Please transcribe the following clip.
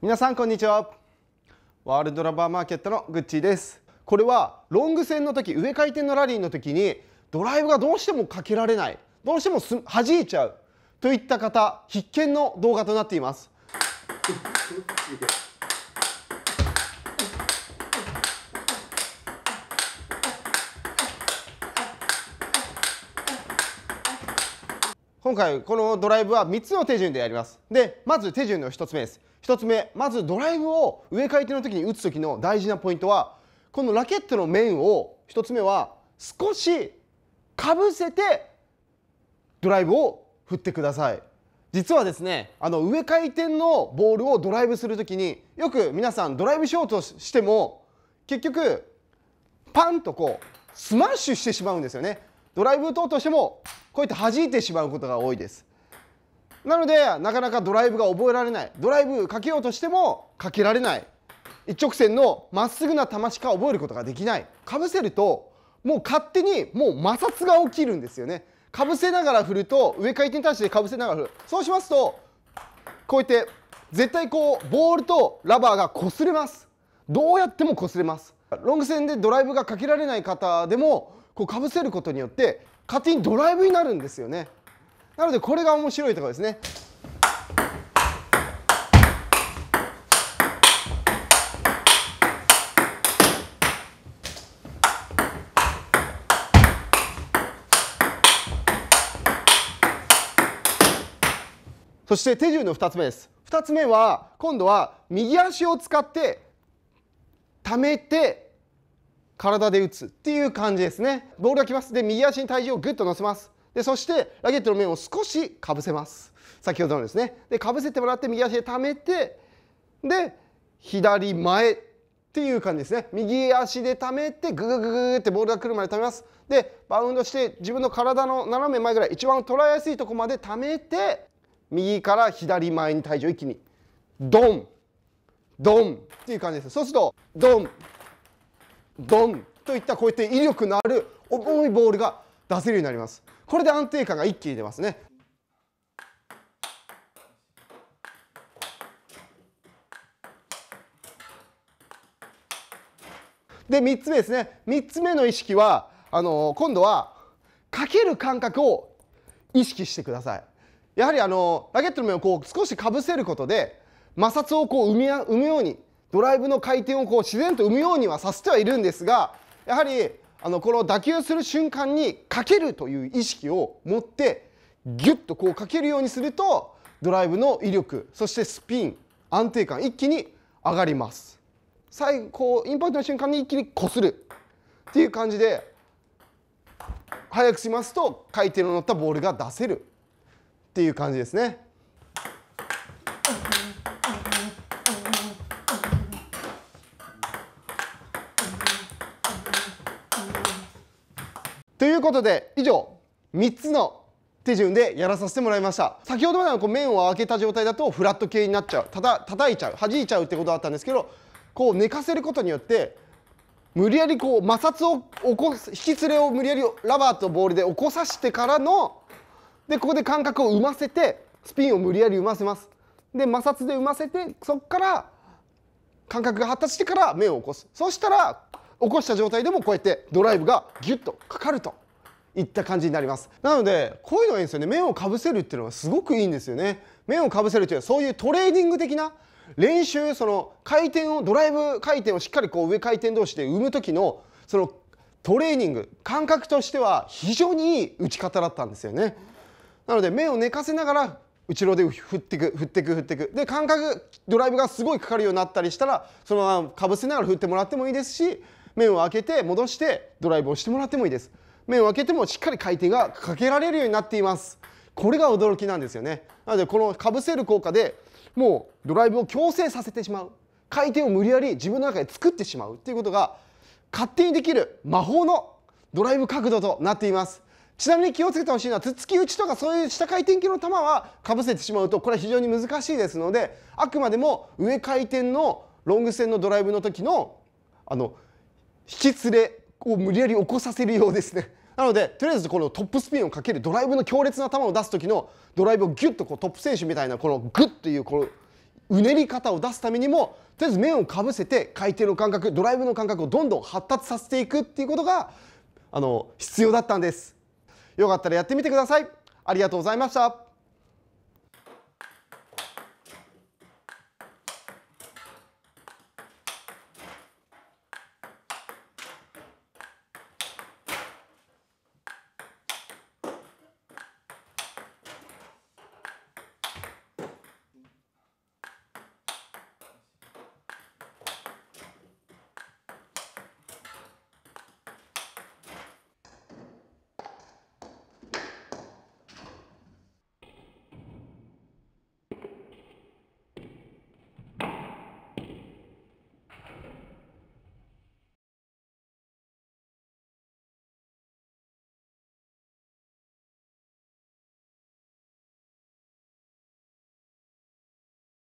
皆さんこんにちはワールドラバーマーケットのグッチーですこれはロング戦の時上回転のラリーの時にドライブがどうしてもかけられないどうしてもす弾いちゃうといった方必見の動画となっています今回このドライブは3つの手順でやりますでまず手順の1つ目です1つ目まずドライブを上回転の時に打つ時の大事なポイントはこのラケットの面を1つ目は少しかぶせてドライブを振ってください実はですねあの上回転のボールをドライブする時によく皆さんドライブしようとしても結局パンとこうスマッシュしてしまうんですよねドライブ打とうとしてもこうやって弾いてしまうことが多いですなのでなかなかドライブが覚えられないドライブかけようとしてもかけられない一直線のまっすぐな球しか覚えることができないかぶせるともう勝手にもう摩擦が起きるんですよねかぶせながら振ると上回転に対してかぶせながら振るそうしますとこうやって絶対こうボールとラバーが擦れますどうやっても擦れますロング線でドライブがかけられない方でもこうかぶせることによって勝手にドライブになるんですよねなのでこれが面白いところですね。そして手順の2つ目です。2つ目は今度は右足を使って溜めて体で打つっていう感じですね。ボールが来ます。で右足に体重をぐっと乗せます。でそしてラケットの面を少しかぶせます先ほどのですねでかぶせてもらって右足でためてで左前っていう感じですね右足でためてググググってボールが来るまでためますでバウンドして自分の体の斜め前ぐらい一番捉えやすいとこまでためて右から左前に体重一気にドンドンっていう感じですそうするとドンドンといったこうやって威力のある重いボールが出せるようになりますこれで安定感が一気に出ますねで3つ目ですね3つ目の意識はあの今度はかける感覚を意識してくださいやはりあのラケットの面をこう少しかぶせることで摩擦をこう生み生むようにドライブの回転をこう自然と生むようにはさせてはいるんですがやはりあのこの打球する瞬間にかけるという意識を持ってギュッとこうかけるようにするとドライブの威力そしてスピン安定感一気に上がります最後こうインパクトの瞬間に一気にこするっていう感じで速くしますと回転の乗ったボールが出せるっていう感じですね。ということで以上3つの手順でやらさせてもらいました先ほどまでのこう面を開けた状態だとフラット系になっちゃうたた叩いちゃう弾いちゃうってことだったんですけどこう寝かせることによって無理やりこう摩擦を起こす引き連れを無理やりラバーとボールで起こさしてからのでここで感覚を生ませてスピンを無理やり生ませますで摩擦で生ませてそこから感覚が発達してから目を起こすそしたら起こした状態でもこうやってドライブがギュッとかかるといった感じになりますなのでこういうのがいいんですよね面をかぶせるっていうのはすごくいいんですよね面をかぶせるというのはそういうトレーニング的な練習その回転をドライブ回転をしっかりこう上回転同士で生む時のそのトレーニング感覚としては非常にいい打ち方だったんですよねなので面を寝かせながら後ろで振ってく振ってく振ってくで感覚ドライブがすごいかかるようになったりしたらそのままかぶせながら振ってもらってもいいですし面を開けて戻してドライブをしてもらってもいいです面を開けてもしっかり回転がかけられるようになっていますこれが驚きなんですよねなのでこのかぶせる効果でもうドライブを強制させてしまう回転を無理やり自分の中で作ってしまうっていうことが勝手にできる魔法のドライブ角度となっていますちなみに気をつけてほしいのは突き打ちとかそういう下回転系の球はかぶせてしまうとこれは非常に難しいですのであくまでも上回転のロング線のドライブの時のあの引き連れを無理やり起こさせるようですね。なのでとりあえずこのトップスピンをかけるドライブの強烈な球を出す時のドライブをギュッとこうトップ選手みたいなこのグッというこのうねり方を出すためにもとりあえず面をかぶせて回転の感覚ドライブの感覚をどんどん発達させていくっていうことがあの必要だったんです。よかったらやってみてください。ありがとうございました。